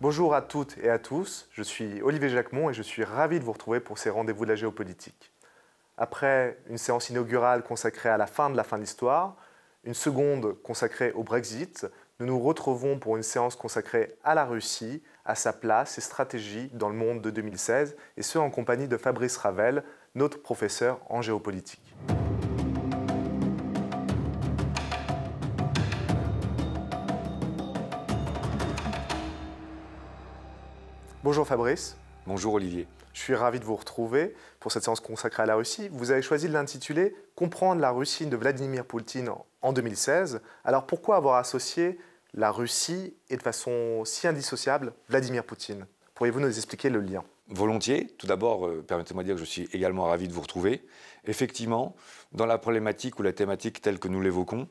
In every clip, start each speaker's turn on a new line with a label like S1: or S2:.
S1: Bonjour à toutes et à tous, je suis Olivier Jacquemont et je suis ravi de vous retrouver pour ces rendez-vous de la géopolitique. Après une séance inaugurale consacrée à la fin de la fin de l'histoire, une seconde consacrée au Brexit, nous nous retrouvons pour une séance consacrée à la Russie, à sa place et stratégie dans le monde de 2016, et ce en compagnie de Fabrice Ravel, notre professeur en géopolitique. Bonjour Fabrice. Bonjour Olivier. Je suis ravi de vous retrouver pour cette séance consacrée à la Russie. Vous avez choisi de l'intituler Comprendre la Russie de Vladimir Poutine en 2016. Alors pourquoi avoir associé la Russie et de façon si indissociable Vladimir Poutine Pourriez-vous nous expliquer le lien
S2: Volontiers. Tout d'abord, euh, permettez-moi de dire que je suis également ravi de vous retrouver. Effectivement, dans la problématique ou la thématique telle que nous l'évoquons,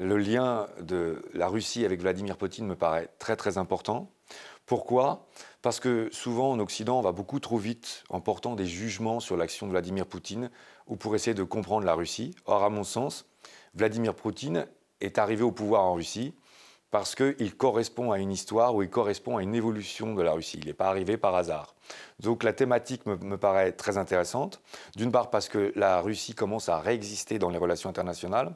S2: le lien de la Russie avec Vladimir Poutine me paraît très très important. Pourquoi Parce que souvent en Occident, on va beaucoup trop vite en portant des jugements sur l'action de Vladimir Poutine ou pour essayer de comprendre la Russie. Or, à mon sens, Vladimir Poutine est arrivé au pouvoir en Russie parce qu'il correspond à une histoire ou il correspond à une évolution de la Russie. Il n'est pas arrivé par hasard. Donc la thématique me, paraît très intéressante. D'une part parce que la Russie commence à réexister dans les relations internationales.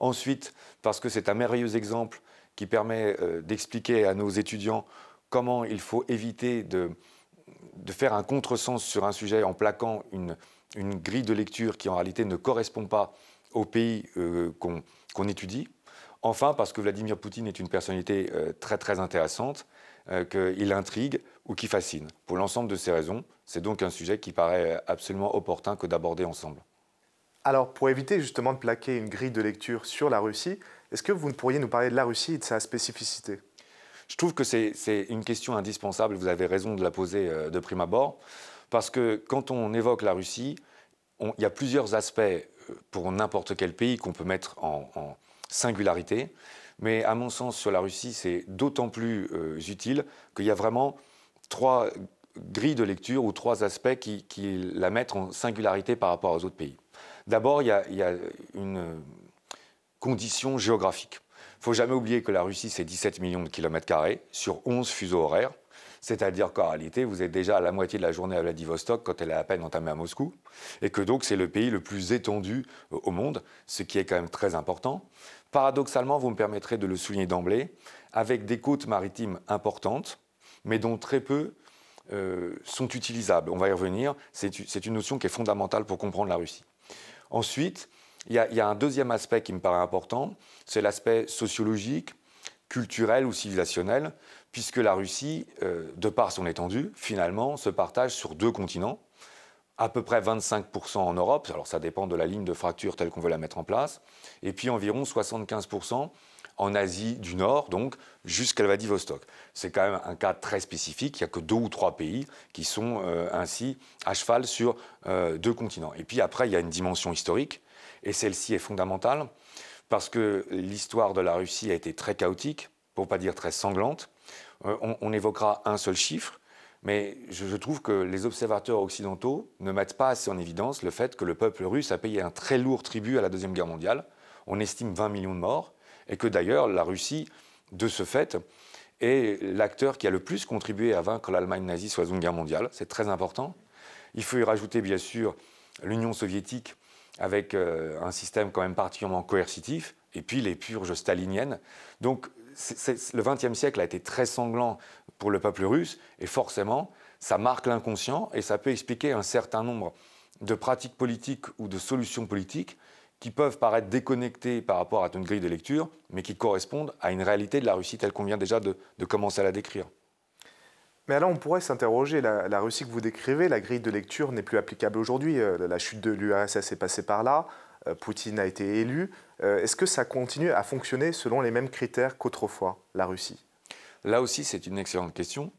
S2: Ensuite parce que c'est un merveilleux exemple qui permet euh, d'expliquer à nos étudiants comment il faut éviter de, faire un contresens sur un sujet en plaquant une, grille de lecture qui en réalité ne correspond pas au pays euh, qu'on étudie. Enfin, parce que Vladimir Poutine est une personnalité euh, très très intéressante, euh, qu'il intrigue ou qui fascine. Pour l'ensemble de ces raisons, c'est donc un
S1: sujet qui paraît absolument opportun que d'aborder ensemble. Alors, pour éviter justement de plaquer une grille de lecture sur la Russie, est-ce que vous ne pourriez nous parler de la Russie et de sa spécificité je trouve que c'est une question indispensable, vous avez raison de la poser euh, de prime abord, parce
S2: que quand on évoque la Russie, il y a plusieurs aspects euh, pour n'importe quel pays qu'on peut mettre en, singularité. Mais à mon sens, sur la Russie, c'est d'autant plus euh, utile qu'il y a vraiment trois grilles de lecture ou trois aspects qui, la mettent en singularité par rapport aux autres pays. D'abord, il, y a une condition géographique. Il faut jamais oublier que la Russie, c'est 17 millions de kilomètres carrés sur 11 fuseaux horaires. C'est-à-dire qu'en réalité, vous êtes déjà à la moitié de la journée à Vladivostok quand elle est à peine entamée à Moscou, et que donc c'est le pays le plus étendu euh, au monde, ce qui est quand même très important. Paradoxalement, vous me permettrez de le souligner d'emblée, avec des côtes maritimes importantes, mais dont très peu euh, sont utilisables. On va y revenir, c'est une notion qui est fondamentale pour comprendre la Russie. Ensuite, il y, a, un deuxième aspect qui me paraît important, c'est l'aspect sociologique, culturel ou civilisationnel, puisque la Russie, euh, de par son étendue, finalement, se partage sur deux continents, à peu près 25% en Europe, alors ça dépend de la ligne de fracture telle qu'on veut la mettre en place, et puis environ 75% en Asie du Nord, donc jusqu'à Vladivostok. C'est quand même un cas très spécifique, il n'y a que deux ou trois pays qui sont euh, ainsi à cheval sur euh, deux continents. Et puis après, il y a une dimension historique, et celle-ci est fondamentale parce que l'histoire de la Russie a été très chaotique, pour pas dire très sanglante. Euh, on, évoquera un seul chiffre, mais je, trouve que les observateurs occidentaux ne mettent pas assez en évidence le fait que le peuple russe a payé un très lourd tribut à la Deuxième Guerre mondiale. On estime 20 millions de morts, et que d'ailleurs la Russie, de ce fait, est l'acteur qui a le plus contribué à vaincre l'Allemagne nazie sur la Seconde Guerre mondiale. C'est très important. Il faut y rajouter bien sûr l'Union soviétique avec euh, un système quand même particulièrement coercitif, et puis les purges staliniennes. Donc le XXe siècle a été très sanglant pour le peuple russe, et forcément, ça marque l'inconscient, et ça peut expliquer un certain nombre de pratiques politiques ou de solutions politiques qui peuvent paraître déconnectées par rapport à une grille de lecture, mais qui correspondent à une réalité de la Russie telle qu'on vient déjà de
S1: commencer à la décrire. Mais alors on pourrait s'interroger, la, la, Russie que vous décrivez, la grille de lecture n'est plus applicable aujourd'hui, euh, la chute de l'URSS est passée par là, euh, Poutine a été élu. Euh, est-ce que ça continue à fonctionner selon les mêmes critères qu'autrefois, la Russie
S2: Là aussi, c'est une excellente question,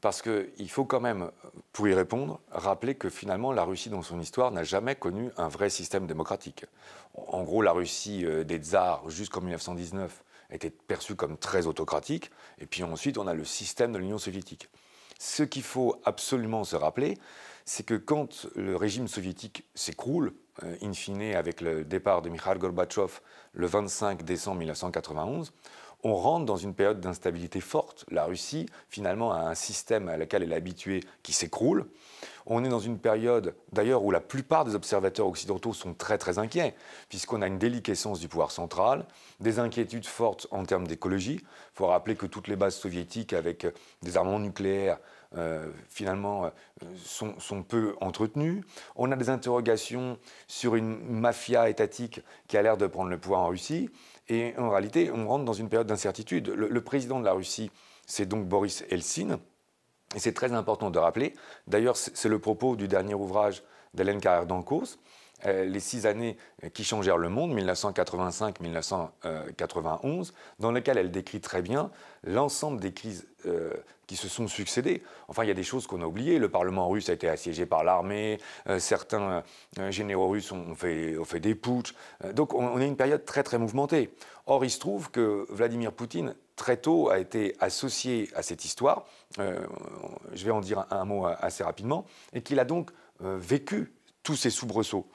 S2: parce qu'il faut quand même, pour y répondre, rappeler que finalement, la Russie, dans son histoire, n'a jamais connu un vrai système démocratique. En gros, la Russie des tsars jusqu'en 1919 était perçue comme très autocratique, et puis ensuite, on a le système de l'Union soviétique. Ce qu'il faut absolument se rappeler, c'est que quand le régime soviétique s'écroule, euh, in fine avec le départ de Mikhail Gorbatchev le 25 décembre 1991, on rentre dans une période d'instabilité forte. La Russie, finalement, a un système à laquelle elle est habituée qui s'écroule. On est dans une période, d'ailleurs, où la plupart des observateurs occidentaux sont très très inquiets, puisqu'on a une déliquescence du pouvoir central, des inquiétudes fortes en termes d'écologie. Il faut rappeler que toutes les bases soviétiques, avec euh, des armements nucléaires, euh, finalement euh, sont, peu entretenues. On a des interrogations sur une mafia étatique qui a l'air de prendre le pouvoir en Russie. Et en réalité, on rentre dans une période d'incertitude. Le, président de la Russie, c'est donc Boris Helsin. Et c'est très important de rappeler. D'ailleurs, c'est le propos du dernier ouvrage d'Hélène Carrère-Dancos, euh, les six années qui changèrent le monde, 1985-1991, dans lesquelles elle décrit très bien l'ensemble des crises euh, qui se sont succédées. Enfin, il y a des choses qu'on a oubliées. Le Parlement russe a été assiégé par l'armée, euh, certains généraux russes ont fait, des putsch. donc on, est a une période très très mouvementée. Or, il se trouve que Vladimir Poutine, très tôt, a été associé à cette histoire, je vais en dire un mot assez rapidement, et qu'il a donc vécu tous ces soubresauts.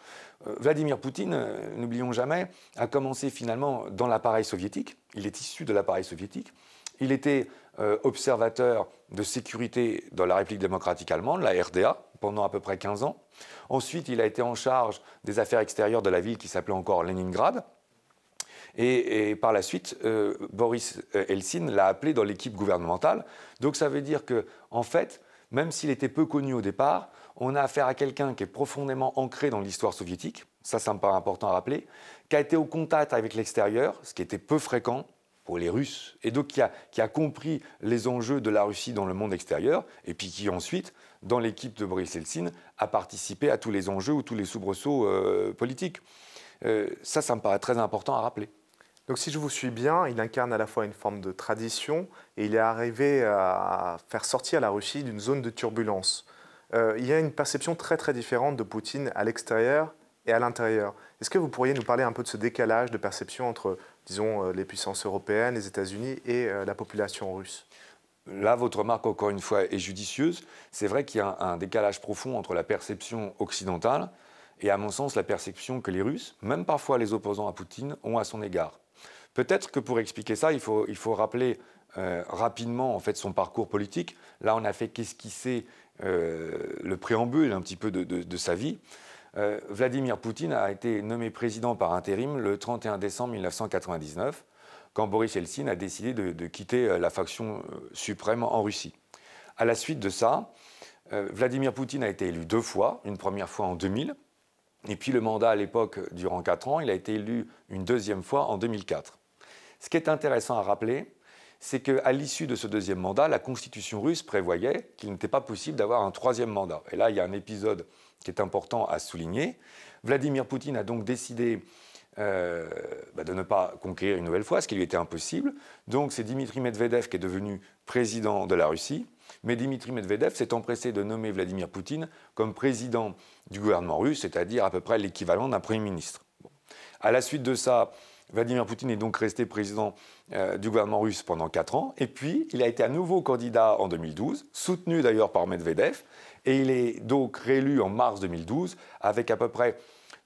S2: Euh, Vladimir Poutine, euh, n'oublions jamais, a commencé finalement dans l'appareil soviétique. Il est issu de l'appareil soviétique. Il était euh, observateur de sécurité dans la République démocratique allemande, la RDA, pendant à peu près 15 ans. Ensuite, il a été en charge des affaires extérieures de la ville qui s'appelait encore Leningrad. Et, par la suite, Boris Helsin l'a appelé dans l'équipe gouvernementale. Donc ça veut dire que, en fait, même s'il était peu connu au départ, on a affaire à quelqu'un qui est profondément ancré dans l'histoire soviétique, ça, ça me paraît important à rappeler, qui a été au contact avec l'extérieur, ce qui était peu fréquent pour les Russes, et donc qui a, compris les enjeux de la Russie dans le monde extérieur, et puis qui ensuite, dans l'équipe de Boris Eltsine,
S1: a participé à tous les enjeux ou tous les soubresauts euh, politiques. Euh, ça, ça me paraît très important à rappeler. Donc si je vous suis bien, il incarne à la fois une forme de tradition et il est arrivé à faire sortir la Russie d'une zone de turbulence. Euh, il y a une perception très très différente de Poutine à l'extérieur et à l'intérieur. Est-ce que vous pourriez nous parler un peu de ce décalage de perception entre, disons, euh, les puissances européennes, les États-Unis et euh, la population russe Là, votre remarque, encore une fois, est judicieuse. C'est vrai qu'il y a un, décalage profond entre la
S2: perception occidentale et, à mon sens, la perception que les Russes, même parfois les opposants à Poutine, ont à son égard. Peut-être que pour expliquer ça, il faut, rappeler rapidement en fait son parcours politique. Là, on a fait qu'esquisser euh, le préambule un petit peu de, sa vie. Euh, Vladimir Poutine a été nommé président par intérim le 31 décembre 1999, quand Boris Eltsine a décidé de, quitter euh, la faction suprême en Russie. À la suite de ça, Vladimir Poutine a été élu deux fois, une première fois en 2000, et puis le mandat à l'époque durant quatre ans, il a été élu une deuxième fois en 2004. Ce qui est intéressant à rappeler, c'est qu'à l'issue de ce deuxième mandat, la constitution russe prévoyait qu'il n'était pas possible d'avoir un troisième mandat. Et là, il y a un épisode qui est important à souligner. Vladimir Poutine a donc décidé euh, bah, de ne pas conquérir une nouvelle fois, ce qui lui était impossible. Donc c'est Dimitri Medvedev qui est devenu président de la Russie. Mais Dimitri Medvedev s'est empressé de nommer Vladimir Poutine comme président du gouvernement russe, c'est-à-dire à peu près l'équivalent d'un Premier ministre. À la suite de ça, Vladimir Poutine est donc resté président euh, du gouvernement russe pendant 4 ans. Et puis, il a été à nouveau candidat en 2012, soutenu d'ailleurs par Medvedev. Et il est donc réélu en mars 2012 avec à peu près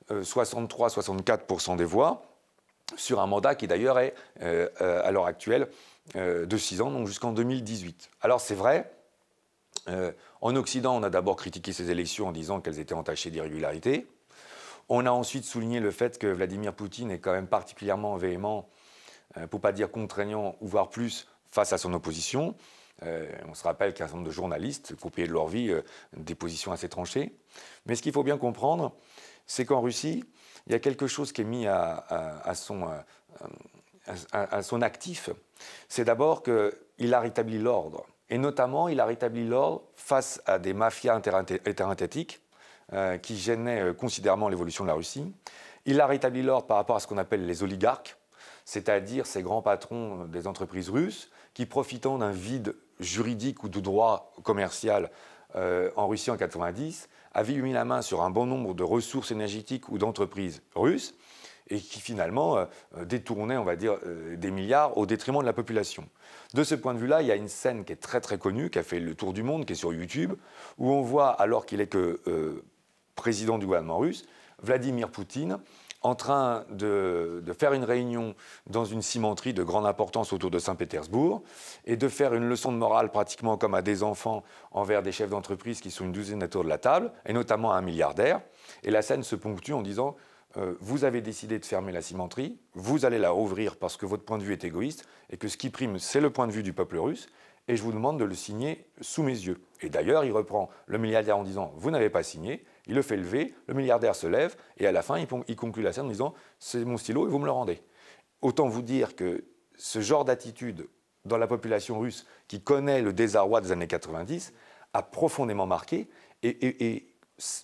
S2: 63-64% euh, des voix sur un mandat qui d'ailleurs est euh, à l'heure actuelle de 6 ans, donc jusqu'en 2018. Alors c'est vrai, en Occident, on a d'abord critiqué ces élections en disant qu'elles étaient entachées d'irrégularités. On a ensuite souligné le fait que Vladimir Poutine est quand même particulièrement véhément, euh, pour pas dire contraignant, ou voire plus, face à son opposition. Euh, on se rappelle qu'un certain nombre de journalistes coupés de leur vie euh, des positions assez tranchées. Mais ce qu'il faut bien comprendre, c'est qu'en Russie, il y a quelque chose qui est mis à, son, actif. C'est d'abord qu'il a rétabli l'ordre. Et notamment, il a rétabli l'ordre face à des mafias interétatiques euh, qui gênait euh, considérablement l'évolution de la Russie. Il a rétabli l'ordre par rapport à ce qu'on appelle les oligarques, c'est-à-dire ces grands patrons des entreprises russes qui, profitant d'un vide juridique ou de droit commercial euh, en Russie en 1990, avaient mis la main sur un bon nombre de ressources énergétiques ou d'entreprises russes et qui finalement détournaient, on va dire, des milliards au détriment de la population. De ce point de vue-là, il y a une scène qui est très très connue, qui a fait le tour du monde, qui est sur YouTube, où on voit, alors qu'il est que président du gouvernement russe, Vladimir Poutine, en train de, faire une réunion dans une cimenterie de grande importance autour de Saint-Pétersbourg et de faire une leçon de morale pratiquement comme à des enfants envers des chefs d'entreprise qui sont une douzaine autour de la table, et notamment à un milliardaire. Et la scène se ponctue en disant euh, Vous avez décidé de fermer la cimenterie, vous allez la rouvrir parce que votre point de vue est égoïste et que ce qui prime, c'est le point de vue du peuple russe et je vous demande de le signer sous mes yeux. Et d'ailleurs, il reprend le milliardaire en disant Vous n'avez pas signé. Il le fait lever, le milliardaire se lève, et à la fin, il conclut la scène en disant C'est mon stylo et vous me le rendez. Autant vous dire que ce genre d'attitude dans la population russe qui connaît le désarroi des années 90 a profondément marqué, et,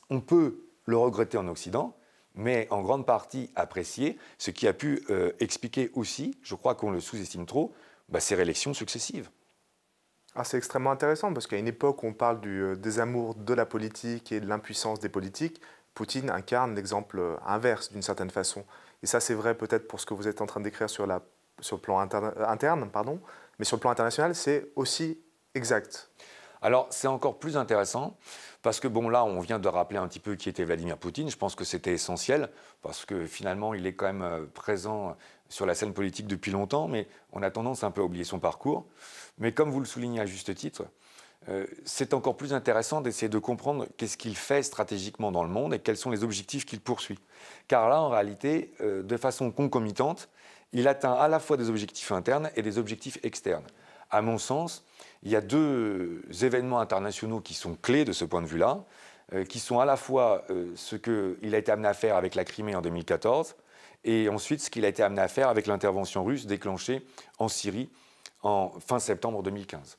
S2: on peut le regretter en Occident, mais en grande partie apprécier, ce qui a
S1: pu euh, expliquer aussi, je crois qu'on le sous-estime trop, bah, ces réélections successives. Ah, c'est extrêmement intéressant parce qu'à une époque où on parle du euh, désamour de la politique et de l'impuissance des politiques, Poutine incarne l'exemple euh, inverse d'une certaine façon. Et ça, c'est vrai peut-être pour ce que vous êtes en train d'écrire sur, sur le plan interne, interne, pardon, mais sur le plan international, c'est aussi exact. Alors c'est encore plus intéressant parce que bon là on vient de
S2: rappeler un petit peu qui était Vladimir Poutine, je pense que c'était essentiel parce que finalement il est quand même euh, présent euh, sur la scène politique depuis longtemps mais on a tendance un peu à oublier son parcours. Mais comme vous le soulignez à juste titre, euh, c'est encore plus intéressant d'essayer de comprendre qu'est-ce qu'il fait stratégiquement dans le monde et quels sont les objectifs qu'il poursuit. Car là, en réalité, de façon concomitante, il atteint à la fois des objectifs internes et des objectifs externes à mon sens, il y a deux euh, événements internationaux qui sont clés de ce point de vue-là, euh, qui sont à la fois euh, ce qu'il a été amené à faire avec la Crimée en 2014 et ensuite ce qu'il a été amené à faire avec l'intervention russe déclenchée en Syrie en fin septembre 2015.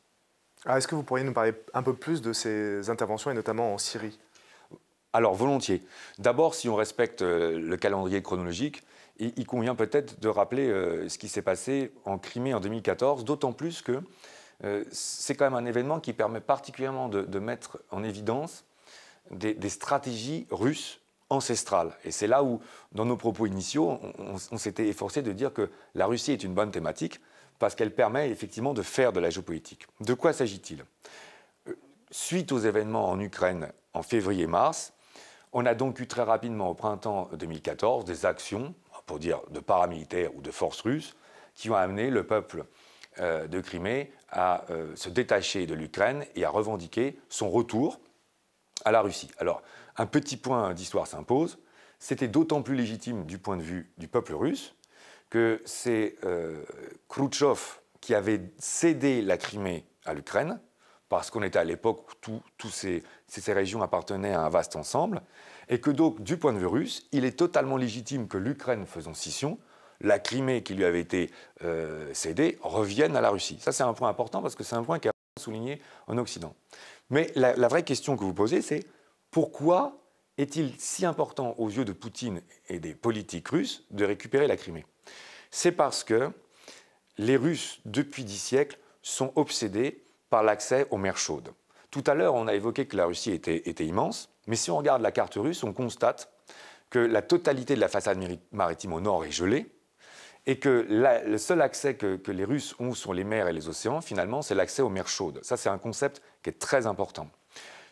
S1: Ah, est-ce que vous pourriez nous parler un peu plus de ces interventions et notamment en Syrie
S2: alors volontiers. D'abord, si on respecte euh, le calendrier chronologique, il convient peut-être de rappeler euh, ce qui s'est passé en Crimée en 2014, d'autant plus que euh, c'est quand même un événement qui permet particulièrement de, mettre en évidence des, stratégies russes ancestrales. Et c'est là où, dans nos propos initiaux, on s'était efforcé de dire que la Russie est une bonne thématique parce qu'elle permet effectivement de faire de la géopolitique. De quoi s'agit-il Suite aux événements en Ukraine en février-mars, on a donc eu très rapidement, au printemps 2014, des actions, pour dire de paramilitaires ou de forces russes, qui ont amené le peuple euh, de Crimée à euh, se détacher de l'Ukraine et à revendiquer son retour à la Russie. Alors, un petit point d'histoire s'impose. C'était d'autant plus légitime du point de vue du peuple russe que c'est euh, Khrouchtchev qui avait cédé la Crimée à l'Ukraine parce qu'on était à l'époque où toutes ces, régions appartenaient à un vaste ensemble, et que donc, du point de vue russe, il est totalement légitime que l'Ukraine faisant scission, la Crimée qui lui avait été euh, cédée, revienne à la Russie. Ça, c'est un point important parce que c'est un point qui est souligné en Occident. Mais la, la vraie question que vous posez, c'est pourquoi est-il si important aux yeux de Poutine et des politiques russes de récupérer la Crimée C'est parce que les Russes, depuis dix siècles, sont obsédés par l'accès aux mers chaudes. Tout à l'heure, on a évoqué que la Russie était, immense, mais si on regarde la carte russe, on constate que la totalité de la façade maritime au nord est gelée, et que le seul accès que, les Russes ont sur les mers et les océans, finalement, c'est l'accès aux mers chaudes. Ça, c'est un concept qui est très important.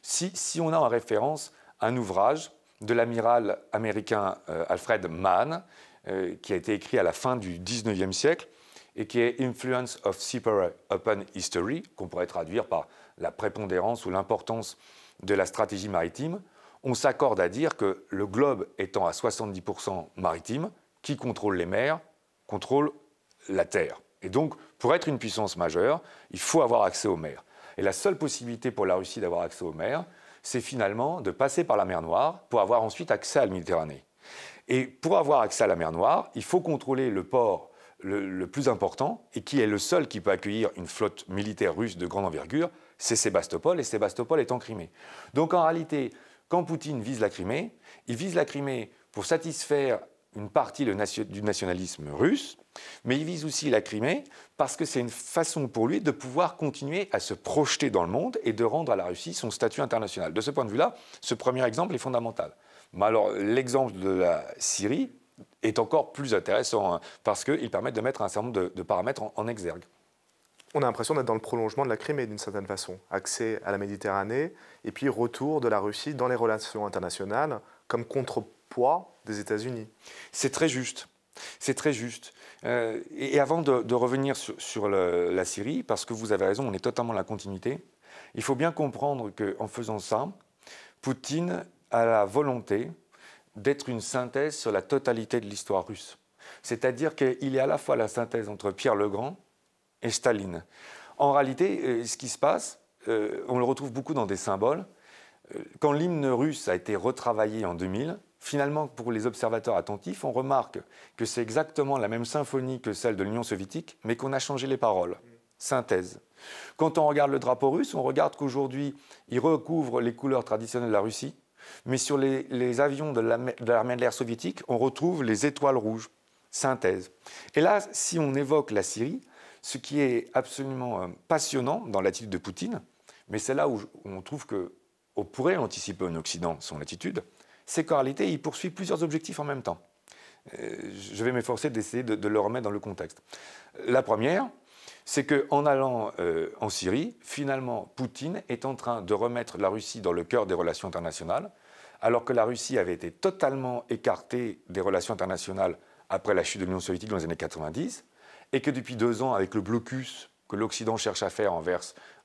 S2: Si, on a en référence un ouvrage de l'amiral américain euh, Alfred Mann, euh, qui a été écrit à la fin du 19e siècle, et qui est Influence of super Open History, qu'on pourrait traduire par la prépondérance ou l'importance de la stratégie maritime, on s'accorde à dire que le globe étant à 70% maritime, qui contrôle les mers contrôle la terre. Et donc, pour être une puissance majeure, il faut avoir accès aux mers. Et la seule possibilité pour la Russie d'avoir accès aux mers, c'est finalement de passer par la mer Noire pour avoir ensuite accès à la Méditerranée. Et pour avoir accès à la mer Noire, il faut contrôler le port le, plus important et qui est le seul qui peut accueillir une flotte militaire russe de grande envergure, c'est Sébastopol, et Sébastopol est en Crimée. Donc en réalité, quand Poutine vise la Crimée, il vise la Crimée pour satisfaire une partie du nationalisme russe, mais il vise aussi la Crimée parce que c'est une façon pour lui de pouvoir continuer à se projeter dans le monde et de rendre à la Russie son statut international. De ce point de vue-là, ce premier exemple est fondamental. Mais alors, l'exemple de la Syrie est encore plus intéressant
S1: hein, parce qu'ils permettent de mettre un certain nombre de, paramètres en, exergue on a l'impression d'être dans le prolongement de la Crimée d'une certaine façon. Accès à la Méditerranée et puis retour de la Russie dans les relations internationales comme contrepoids des États-Unis. C'est très juste. C'est très
S2: juste. Euh, et avant de, revenir sur, la Syrie, parce que vous avez raison, on est totalement dans la continuité, il faut bien comprendre qu'en faisant ça, Poutine a la volonté d'être une synthèse sur la totalité de l'histoire russe. C'est-à-dire qu'il y est à la fois la synthèse entre Pierre le Grand et Staline. En réalité, euh, ce qui se passe, euh, on le retrouve beaucoup dans des symboles. Euh, quand l'hymne russe a été retravaillé en 2000, finalement, pour les observateurs attentifs, on remarque que c'est exactement la même symphonie que celle de l'Union soviétique, mais qu'on a changé les paroles. Synthèse. Quand on regarde le drapeau russe, on regarde qu'aujourd'hui, il recouvre les couleurs traditionnelles de la Russie, mais sur les, avions de l'armée de l'air soviétique, on retrouve les étoiles rouges. Synthèse. Et là, si on évoque la Syrie, ce qui est absolument euh, passionnant dans l'attitude de Poutine, mais c'est là où on trouve qu'on pourrait anticiper en Occident son attitude, c'est qu'en réalité, il poursuit plusieurs objectifs en même temps. Euh, je vais m'efforcer d'essayer de, de le remettre dans le contexte. La première, c'est qu'en allant euh, en Syrie, finalement, Poutine est en train de remettre la Russie dans le cœur des relations internationales, alors que la Russie avait été totalement écartée des relations internationales après la chute de l'Union soviétique dans les années 90, et que depuis deux ans, avec le blocus que l'Occident cherche à faire envers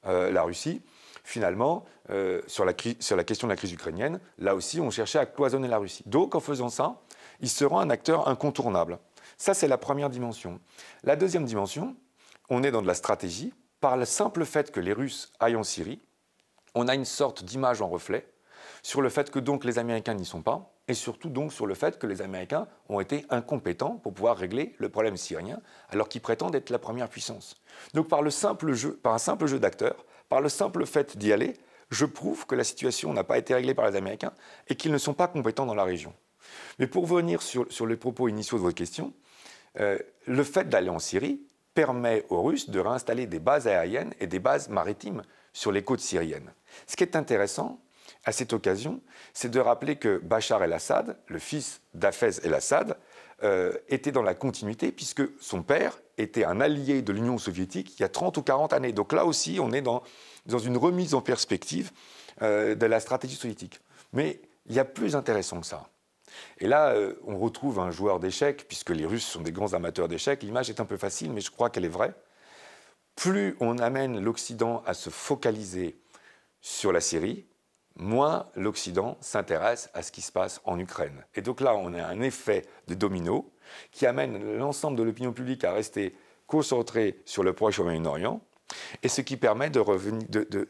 S2: euh, la Russie, finalement, euh, sur, la sur la question de la crise ukrainienne, là aussi, on cherchait à cloisonner la Russie. Donc, en faisant ça, il se rend un acteur incontournable. Ça, c'est la première dimension. La deuxième dimension, on est dans de la stratégie. Par le simple fait que les Russes aillent en Syrie, on a une sorte d'image en reflet sur le fait que donc les Américains n'y sont pas, et surtout donc sur le fait que les Américains ont été incompétents pour pouvoir régler le problème syrien, alors qu'ils prétendent être la première puissance. Donc par, le simple jeu, par un simple jeu d'acteurs, par le simple fait d'y aller, je prouve que la situation n'a pas été réglée par les Américains et qu'ils ne sont pas compétents dans la région. Mais pour revenir sur, les propos initiaux de votre question, euh, le fait d'aller en Syrie, permet aux Russes de réinstaller des bases aériennes et des bases maritimes sur les côtes syriennes. Ce qui est intéressant à cette occasion, c'est de rappeler que Bachar el-Assad, le fils d'Afez el-Assad, euh, était dans la continuité puisque son père était un allié de l'Union soviétique il y a 30 ou 40 années. Donc là aussi, on est dans, une remise en perspective euh, de la stratégie soviétique. Mais il y a plus intéressant que ça. Et là, euh, on retrouve un joueur d'échecs, puisque les Russes sont des grands amateurs d'échecs. L'image est un peu facile, mais je crois qu'elle est vraie. Plus on amène l'Occident à se focaliser sur la Syrie, moins l'Occident s'intéresse à ce qui se passe en Ukraine. Et donc là, on a un effet de domino qui amène l'ensemble de l'opinion publique à rester concentré sur le Proche-Orient, et ce qui permet de revenir,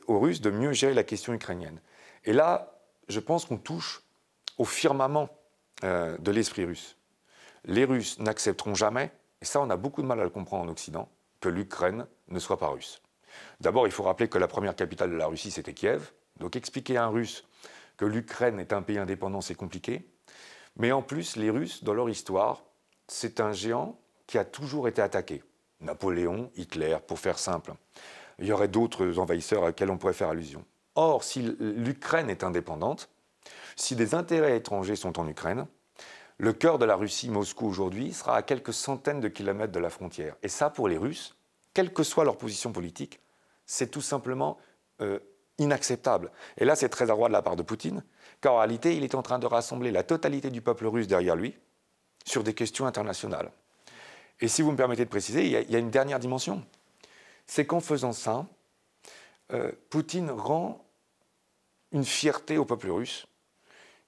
S2: aux Russes de mieux gérer la question ukrainienne. Et là, je pense qu'on touche au firmament euh, de l'esprit russe. Les Russes n'accepteront jamais, et ça on a beaucoup de mal à le comprendre en Occident, que l'Ukraine ne soit pas russe. D'abord, il faut rappeler que la première capitale de la Russie, c'était Kiev. Donc expliquer à un Russe que l'Ukraine est un pays indépendant, c'est compliqué. Mais en plus, les Russes, dans leur histoire, c'est un géant qui a toujours été attaqué. Napoléon, Hitler, pour faire simple. Il y aurait d'autres envahisseurs à qui on pourrait faire allusion. Or, si l'Ukraine est indépendante, si des intérêts étrangers sont en Ukraine, le cœur de la Russie, Moscou aujourd'hui, sera à quelques centaines de kilomètres de la frontière. Et ça, pour les Russes, quelle que soit leur position politique, c'est tout simplement euh, inacceptable. Et là, c'est très roi de la part de Poutine, car en réalité, il est en train de rassembler la totalité du peuple russe derrière lui sur des questions internationales. Et si vous me permettez de préciser, il y a, une dernière dimension. C'est qu'en faisant ça, euh, Poutine rend une fierté au peuple russe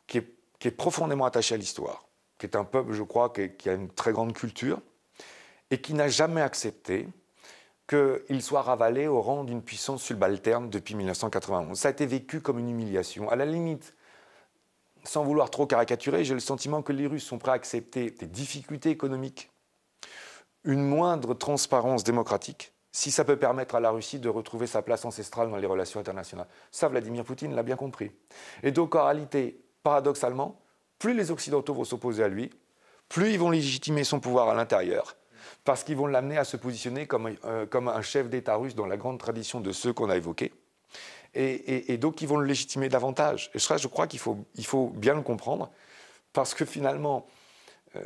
S2: qui est, profondément attaché à l'histoire, qui est un peuple, je crois, qui, qui a une très grande culture, et qui n'a jamais accepté qu'il soit ravalé au rang d'une puissance subalterne depuis 1991. Ça a été vécu comme une humiliation. À la limite, sans vouloir trop caricaturer, j'ai le sentiment que les Russes sont prêts à accepter des difficultés économiques, une moindre transparence démocratique, si ça peut permettre à la Russie de retrouver sa place ancestrale dans les relations internationales. Ça, Vladimir Poutine l'a bien compris. Et donc, en réalité, paradoxalement, plus les Occidentaux vont s'opposer à lui, plus ils vont légitimer son pouvoir à l'intérieur, parce qu'ils vont l'amener à se positionner comme, euh, un chef d'État russe dans la grande tradition de ceux qu'on a évoqués. Et, donc, ils vont le légitimer davantage. Et ça, je crois qu'il faut, bien le comprendre, parce que finalement, euh,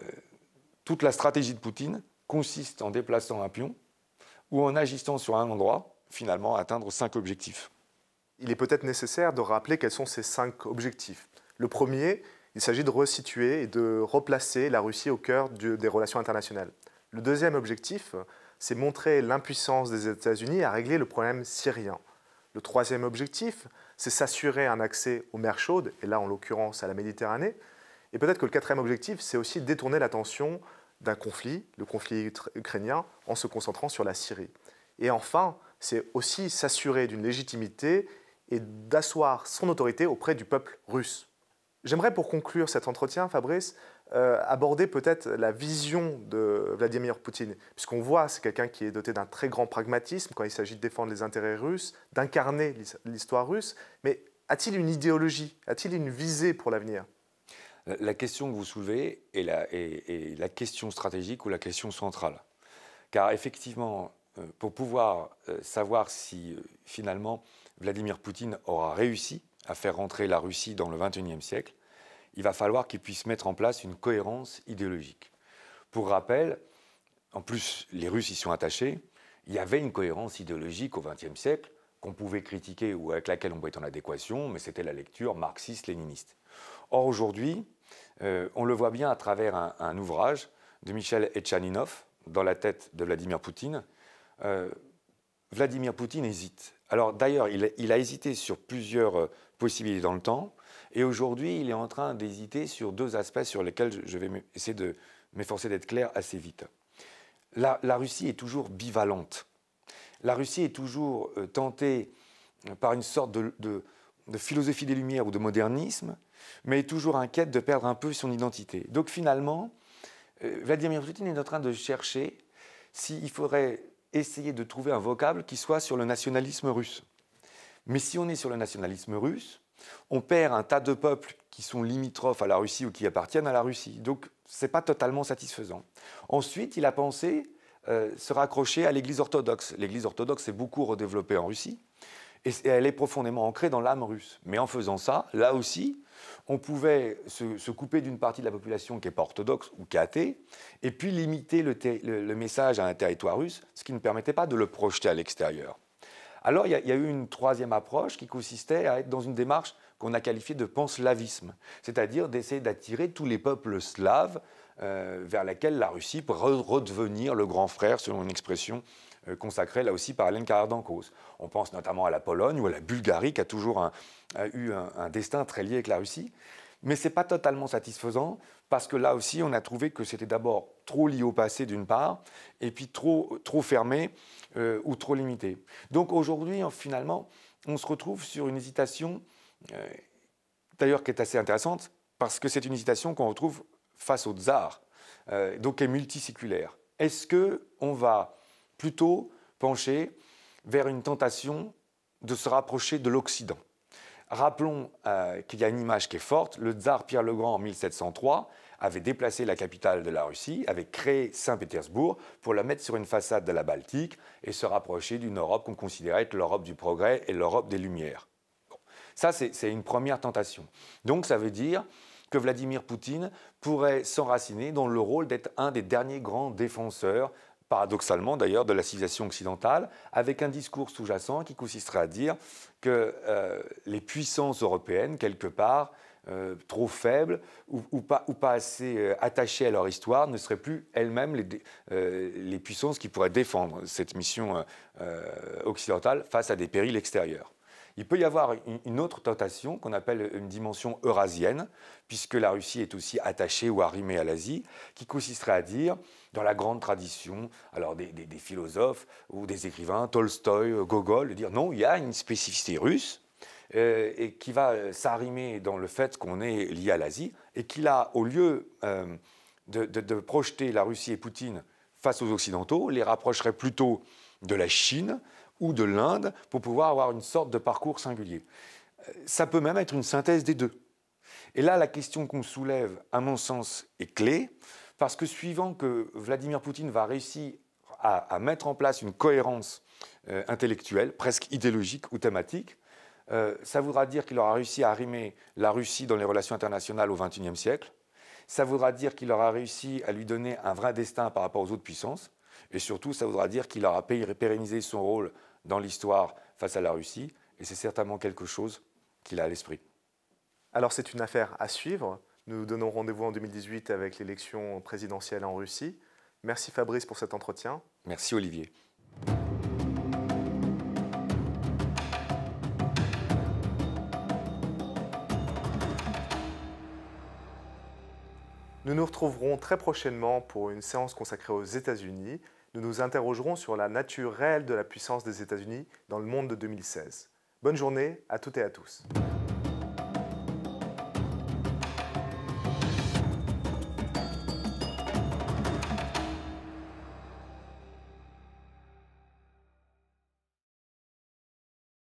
S2: toute la stratégie de Poutine
S1: consiste en déplaçant un pion ou en agissant sur un endroit, finalement, à atteindre cinq objectifs. Il est peut-être nécessaire de rappeler quels sont ces cinq objectifs. Le premier, il s'agit de resituer et de replacer la Russie au cœur des relations internationales. Le deuxième objectif, c'est montrer l'impuissance des États-Unis à régler le problème syrien. Le troisième objectif, c'est s'assurer un accès aux mers chaudes, et là en l'occurrence à la Méditerranée. Et peut-être que le quatrième objectif, c'est aussi détourner l'attention d'un conflit, le conflit ukrainien, en se concentrant sur la Syrie. Et enfin, c'est aussi s'assurer d'une légitimité et d'asseoir son autorité auprès du peuple russe. J'aimerais pour conclure cet entretien, Fabrice, euh, aborder peut-être la vision de Vladimir Poutine, puisqu'on voit, c'est quelqu'un qui est doté d'un très grand pragmatisme quand il s'agit de défendre les intérêts russes, d'incarner l'histoire russe, mais a-t-il une idéologie A-t-il une visée pour l'avenir
S2: La question que vous soulevez est la, question stratégique ou la question centrale. Car effectivement, euh, pour pouvoir euh, savoir si finalement Vladimir Poutine aura réussi à faire rentrer la Russie dans le XXIe siècle, il va falloir qu'il puisse mettre en place une cohérence idéologique. Pour rappel, en plus, les Russes y sont attachés, il y avait une cohérence idéologique au XXe siècle qu'on pouvait critiquer ou avec laquelle on pouvait être en adéquation, mais c'était la lecture marxiste-léniniste. Or, aujourd'hui, euh, on le voit bien à travers un, ouvrage de Michel Etchaninov, Dans la tête de Vladimir Poutine. Euh, Vladimir Poutine hésite alors d'ailleurs, il, a hésité sur plusieurs euh, possibilités dans le temps. Et aujourd'hui, il est en train d'hésiter sur deux aspects sur lesquels je vais essayer de m'efforcer d'être clair assez vite. La, la, Russie est toujours bivalente. La Russie est toujours euh, tentée euh, par une sorte de, philosophie des Lumières ou de modernisme, mais est toujours inquiète de perdre un peu son identité. Donc finalement, Vladimir Poutine est en train de chercher s'il faudrait essayer de trouver un vocable qui soit sur le nationalisme russe. Mais si on est sur le nationalisme russe, on perd un tas de peuples qui sont limitrophes à la Russie ou qui appartiennent à la Russie. Donc ce n'est pas totalement satisfaisant. Ensuite, il a pensé euh, se raccrocher à l'Église orthodoxe. L'Église orthodoxe s'est beaucoup redéveloppée en Russie et elle est profondément ancrée dans l'âme russe. Mais en faisant ça, là aussi, on pouvait se, couper d'une partie de la population qui n'est pas orthodoxe ou qui et puis limiter le, message à un territoire russe, ce qui ne permettait pas de le projeter à l'extérieur. Alors il y, a eu une troisième approche qui consistait à être dans une démarche qu'on a qualifiée de panslavisme, c'est-à-dire d'essayer d'attirer tous les peuples slaves euh, vers laquelle la Russie peut redevenir le grand frère, selon une expression euh, consacrée là aussi par Alain carrard On pense notamment à la Pologne ou à la Bulgarie qui a toujours un, a eu un, destin très lié avec la Russie. Mais ce n'est pas totalement satisfaisant parce que là aussi, on a trouvé que c'était d'abord trop lié au passé d'une part, et puis trop, trop fermé euh, ou trop limité. Donc aujourd'hui, finalement, on se retrouve sur une hésitation, euh, d'ailleurs qui est assez intéressante, parce que c'est une hésitation qu'on retrouve face au tsar, euh, donc qui est multiséculaire. Est-ce qu'on va plutôt pencher vers une tentation de se rapprocher de l'Occident Rappelons euh, qu'il y a une image qui est forte. Le tsar Pierre le Grand, en 1703, avait déplacé la capitale de la Russie, avait créé Saint-Pétersbourg pour la mettre sur une façade de la Baltique et se rapprocher d'une Europe qu'on considérait être l'Europe du progrès et l'Europe des Lumières. Ça, c'est une première tentation. Donc, ça veut dire que Vladimir Poutine pourrait s'enraciner dans le rôle d'être un des derniers grands défenseurs paradoxalement d'ailleurs, de la civilisation occidentale, avec un discours sous-jacent qui consisterait à dire que euh, les puissances européennes, quelque part, euh, trop faibles ou, pas, assez euh, attachées à leur histoire ne seraient plus elles-mêmes les, puissances qui pourraient défendre cette mission occidentale face à des périls extérieurs. Il peut y avoir une, autre tentation qu'on appelle une dimension eurasienne, puisque la Russie est aussi attachée ou arrimée à l'Asie, qui consisterait à dire dans la grande tradition alors des, philosophes ou des écrivains, Tolstoï, Gogol, dire non, il y a une spécificité russe euh, et qui va euh, s'arrimer dans le fait qu'on est lié à l'Asie et qu'il a, au lieu euh, de, de, projeter la Russie et Poutine face aux Occidentaux, les rapprocherait plutôt de la Chine ou de l'Inde pour pouvoir avoir une sorte de parcours singulier. Ça peut même être une synthèse des deux. Et là, la question qu'on soulève, à mon sens, est clé. Parce que suivant que Vladimir Poutine va réussir à, mettre en place une cohérence euh, intellectuelle, presque idéologique ou thématique, euh, ça voudra dire qu'il aura réussi à arrimer la Russie dans les relations internationales au XXIe siècle. Ça voudra dire qu'il aura réussi à lui donner un vrai destin par rapport aux autres puissances. Et surtout, ça voudra dire qu'il aura pérennisé son rôle dans l'histoire face à
S1: la Russie. Et c'est certainement quelque chose qu'il a à l'esprit. Alors c'est une affaire à suivre. Nous donnons rendez-vous en 2018 avec l'élection présidentielle en Russie. Merci Fabrice pour cet entretien. Merci Olivier. Nous nous retrouverons très prochainement pour une séance consacrée aux États-Unis. Nous nous interrogerons sur la nature réelle de la puissance des États-Unis dans le monde de 2016. Bonne journée à toutes et à tous.